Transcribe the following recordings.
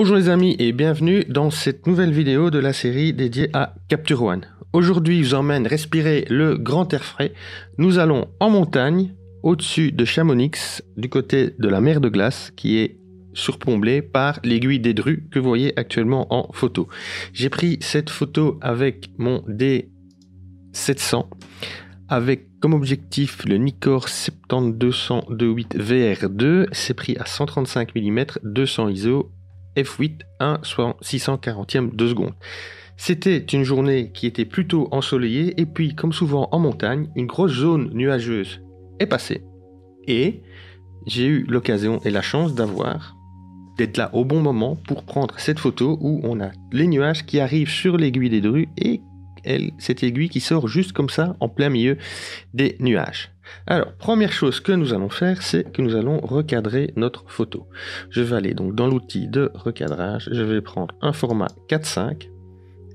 Bonjour les amis et bienvenue dans cette nouvelle vidéo de la série dédiée à Capture One. Aujourd'hui, je vous emmène respirer le grand air frais. Nous allons en montagne, au-dessus de Chamonix, du côté de la mer de glace qui est surplombée par l'aiguille des drues que vous voyez actuellement en photo. J'ai pris cette photo avec mon D700 avec comme objectif le Nikkor 72-28 VR2, c'est pris à 135 mm, 200 ISO F8 1 640e de seconde. C'était une journée qui était plutôt ensoleillée et puis, comme souvent en montagne, une grosse zone nuageuse est passée. Et j'ai eu l'occasion et la chance d'avoir d'être là au bon moment pour prendre cette photo où on a les nuages qui arrivent sur l'aiguille des drues et cette aiguille qui sort juste comme ça en plein milieu des nuages. Alors, première chose que nous allons faire, c'est que nous allons recadrer notre photo. Je vais aller donc dans l'outil de recadrage, je vais prendre un format 4.5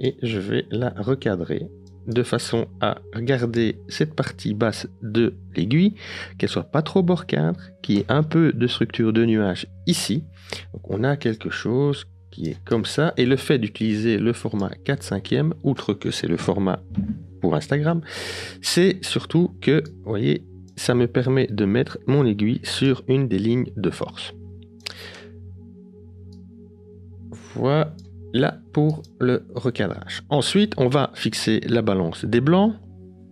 et je vais la recadrer de façon à garder cette partie basse de l'aiguille, qu'elle soit pas trop bord cadre, qu'il y ait un peu de structure de nuage ici. Donc on a quelque chose qui est comme ça, et le fait d'utiliser le format 4 5 outre que c'est le format Instagram, c'est surtout que, vous voyez, ça me permet de mettre mon aiguille sur une des lignes de force. Voilà pour le recadrage. Ensuite, on va fixer la balance des blancs.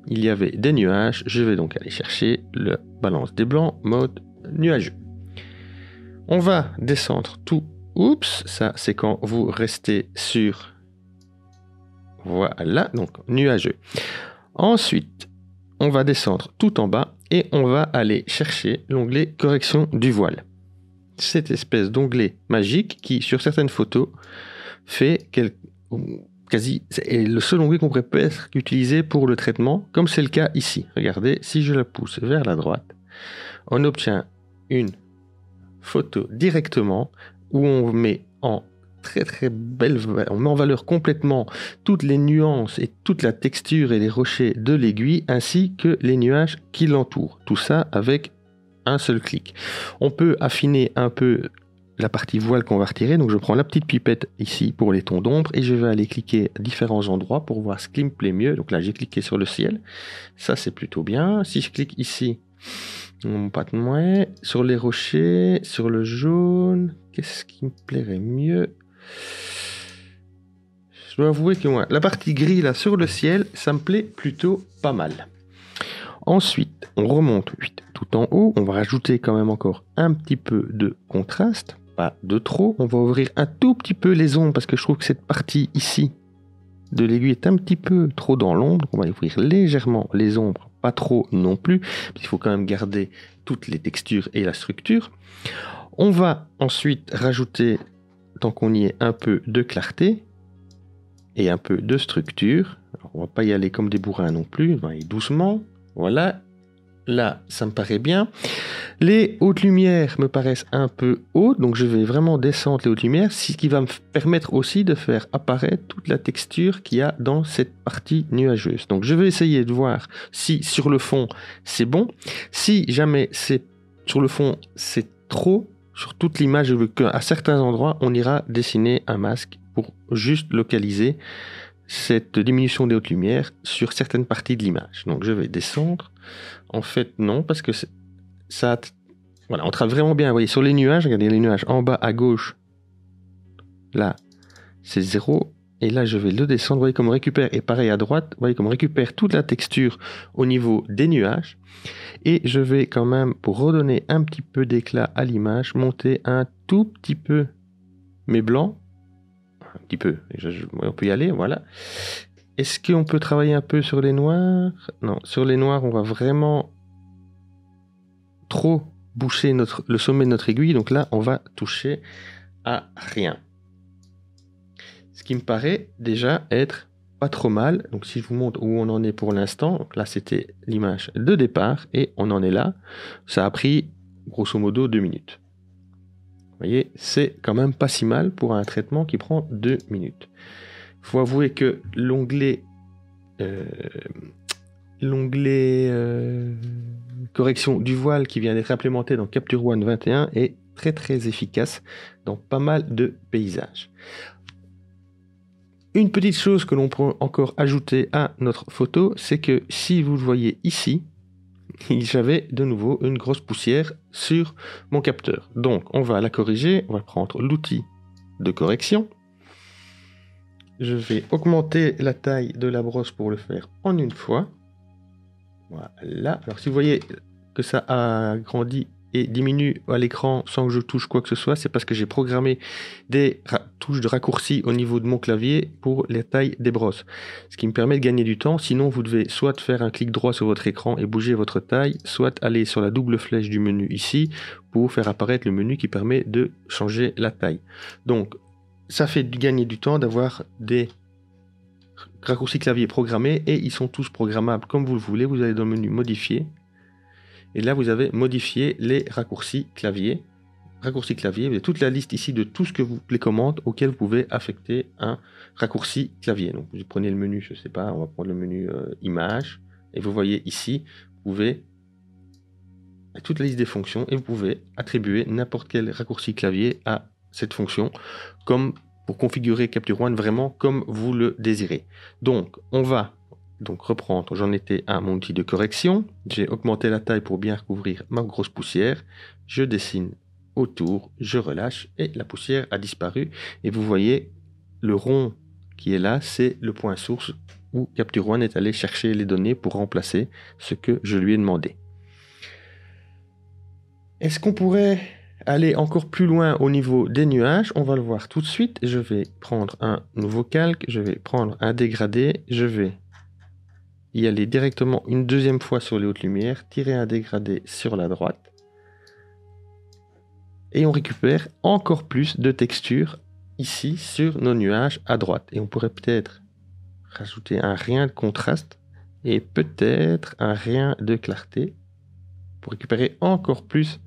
Il y avait des nuages, je vais donc aller chercher le balance des blancs mode nuageux. On va descendre tout. Oups, ça c'est quand vous restez sur voilà, donc nuageux. Ensuite, on va descendre tout en bas et on va aller chercher l'onglet correction du voile. Cette espèce d'onglet magique qui, sur certaines photos, fait quel... quasi. le seul onglet qu'on peut être utiliser pour le traitement, comme c'est le cas ici. Regardez, si je la pousse vers la droite, on obtient une photo directement où on met en très très belle. On met en valeur complètement toutes les nuances et toute la texture et les rochers de l'aiguille ainsi que les nuages qui l'entourent. Tout ça avec un seul clic. On peut affiner un peu la partie voile qu'on va retirer. Donc je prends la petite pipette ici pour les tons d'ombre et je vais aller cliquer à différents endroits pour voir ce qui me plaît mieux. Donc là j'ai cliqué sur le ciel. Ça c'est plutôt bien. Si je clique ici, pas de moins. Sur les rochers, sur le jaune, qu'est-ce qui me plairait mieux je dois avouer que la partie grise là sur le ciel, ça me plaît plutôt pas mal. Ensuite, on remonte tout en haut. On va rajouter quand même encore un petit peu de contraste, pas de trop. On va ouvrir un tout petit peu les ombres parce que je trouve que cette partie ici de l'aiguille est un petit peu trop dans l'ombre. On va ouvrir légèrement les ombres, pas trop non plus. Il faut quand même garder toutes les textures et la structure. On va ensuite rajouter qu'on y ait un peu de clarté et un peu de structure. On on va pas y aller comme des bourrins non plus, on va aller doucement. Voilà, là, ça me paraît bien. Les hautes lumières me paraissent un peu hautes, donc je vais vraiment descendre les hautes lumières, ce qui va me permettre aussi de faire apparaître toute la texture qu'il y a dans cette partie nuageuse. Donc je vais essayer de voir si sur le fond c'est bon. Si jamais c'est sur le fond c'est trop, sur toute l'image je à certains endroits, on ira dessiner un masque pour juste localiser cette diminution des hautes lumières sur certaines parties de l'image. Donc je vais descendre. En fait, non, parce que ça... Voilà, on travaille vraiment bien. Vous voyez, sur les nuages, regardez les nuages en bas à gauche. Là, c'est 0. Et là, je vais le descendre. Vous voyez comme on récupère, et pareil à droite, vous voyez comme on récupère toute la texture au niveau des nuages. Et je vais quand même, pour redonner un petit peu d'éclat à l'image, monter un tout petit peu mes blancs. Un petit peu, on peut y aller, voilà. Est-ce qu'on peut travailler un peu sur les noirs Non, sur les noirs, on va vraiment trop boucher notre, le sommet de notre aiguille. Donc là, on va toucher à rien. Ce qui me paraît déjà être pas trop mal. Donc si je vous montre où on en est pour l'instant, là c'était l'image de départ et on en est là. Ça a pris grosso modo deux minutes. Vous voyez, c'est quand même pas si mal pour un traitement qui prend deux minutes. Faut avouer que l'onglet euh, l'onglet euh, correction du voile qui vient d'être implémenté dans Capture One 21 est très très efficace dans pas mal de paysages. Une petite chose que l'on peut encore ajouter à notre photo, c'est que si vous le voyez ici, j'avais de nouveau une grosse poussière sur mon capteur. Donc on va la corriger, on va prendre l'outil de correction. Je vais augmenter la taille de la brosse pour le faire en une fois. Voilà. Alors si vous voyez que ça a grandi et diminue à l'écran sans que je touche quoi que ce soit, c'est parce que j'ai programmé des touches de raccourci au niveau de mon clavier pour les tailles des brosses. Ce qui me permet de gagner du temps, sinon vous devez soit faire un clic droit sur votre écran et bouger votre taille, soit aller sur la double flèche du menu ici pour faire apparaître le menu qui permet de changer la taille. Donc ça fait gagner du temps d'avoir des raccourcis clavier programmés et ils sont tous programmables comme vous le voulez. Vous allez dans le menu modifier, et là, vous avez modifié les raccourcis clavier. Raccourcis clavier, vous avez toute la liste ici de tout ce que vous, les commandes auxquelles vous pouvez affecter un raccourci clavier. Donc, vous prenez le menu, je ne sais pas, on va prendre le menu euh, image. Et vous voyez ici, vous pouvez toute la liste des fonctions et vous pouvez attribuer n'importe quel raccourci clavier à cette fonction comme pour configurer Capture One vraiment comme vous le désirez. Donc on va donc reprendre, j'en étais à mon outil de correction, j'ai augmenté la taille pour bien recouvrir ma grosse poussière, je dessine autour, je relâche et la poussière a disparu. Et vous voyez, le rond qui est là, c'est le point source où Capture One est allé chercher les données pour remplacer ce que je lui ai demandé. Est-ce qu'on pourrait aller encore plus loin au niveau des nuages On va le voir tout de suite. Je vais prendre un nouveau calque, je vais prendre un dégradé, je vais y aller directement une deuxième fois sur les hautes lumières, tirer un dégradé sur la droite. Et on récupère encore plus de texture ici sur nos nuages à droite. Et on pourrait peut-être rajouter un rien de contraste et peut-être un rien de clarté pour récupérer encore plus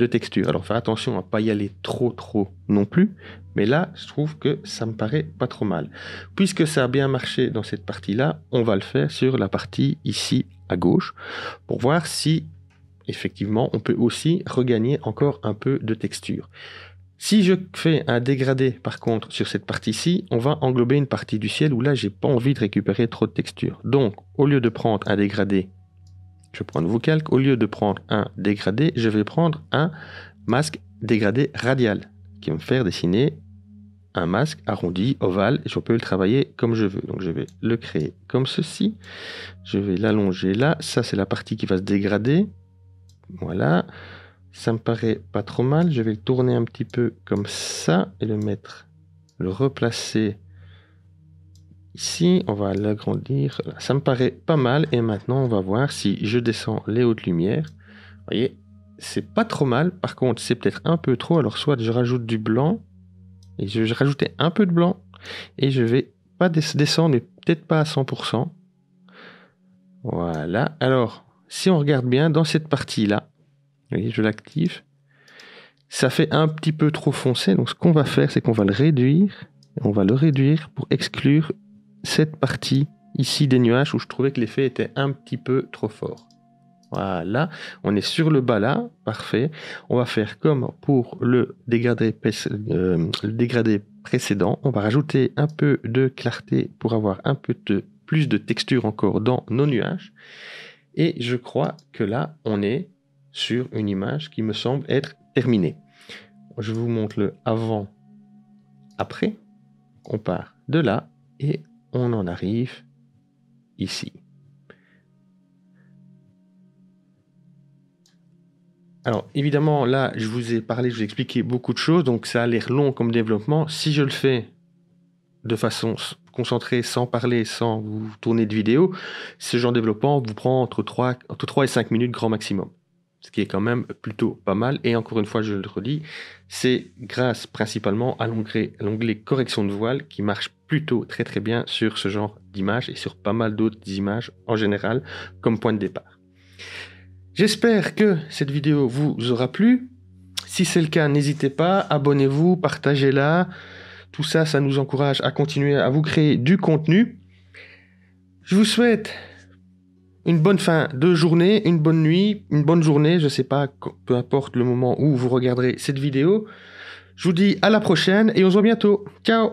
de texture. Alors faire attention à pas y aller trop trop non plus, mais là je trouve que ça me paraît pas trop mal. Puisque ça a bien marché dans cette partie-là, on va le faire sur la partie ici à gauche pour voir si effectivement on peut aussi regagner encore un peu de texture. Si je fais un dégradé par contre sur cette partie-ci, on va englober une partie du ciel où là j'ai pas envie de récupérer trop de texture. Donc au lieu de prendre un dégradé je vais prendre calque, Au lieu de prendre un dégradé, je vais prendre un masque dégradé radial qui va me faire dessiner un masque arrondi, ovale, et je peux le travailler comme je veux. Donc je vais le créer comme ceci. Je vais l'allonger là. Ça, c'est la partie qui va se dégrader. Voilà. Ça me paraît pas trop mal. Je vais le tourner un petit peu comme ça et le mettre, le replacer Ici, on va l'agrandir. Ça me paraît pas mal. Et maintenant, on va voir si je descends les hautes lumières. Vous voyez, c'est pas trop mal. Par contre, c'est peut-être un peu trop. Alors, soit je rajoute du blanc. Et je vais un peu de blanc. Et je vais pas descendre, mais peut-être pas à 100%. Voilà. Alors, si on regarde bien, dans cette partie-là, je l'active. Ça fait un petit peu trop foncé. Donc, ce qu'on va faire, c'est qu'on va le réduire. On va le réduire pour exclure cette partie ici des nuages où je trouvais que l'effet était un petit peu trop fort. Voilà, on est sur le bas là, parfait. On va faire comme pour le dégradé, euh, précédent, on va rajouter un peu de clarté pour avoir un peu plus de texture encore dans nos nuages. Et je crois que là, on est sur une image qui me semble être terminée. Je vous montre le avant, après. On part de là et on en arrive ici. Alors évidemment, là, je vous ai parlé, je vous ai expliqué beaucoup de choses, donc ça a l'air long comme développement. Si je le fais de façon concentrée, sans parler, sans vous tourner de vidéo, ce genre de développement vous prend entre 3, entre 3 et 5 minutes grand maximum ce qui est quand même plutôt pas mal. Et encore une fois, je le redis, c'est grâce principalement à l'onglet correction de voile qui marche plutôt très très bien sur ce genre d'image et sur pas mal d'autres images en général comme point de départ. J'espère que cette vidéo vous aura plu. Si c'est le cas, n'hésitez pas, abonnez-vous, partagez-la. Tout ça, ça nous encourage à continuer à vous créer du contenu. Je vous souhaite une bonne fin de journée, une bonne nuit, une bonne journée, je ne sais pas, peu importe le moment où vous regarderez cette vidéo. Je vous dis à la prochaine et on se voit bientôt. Ciao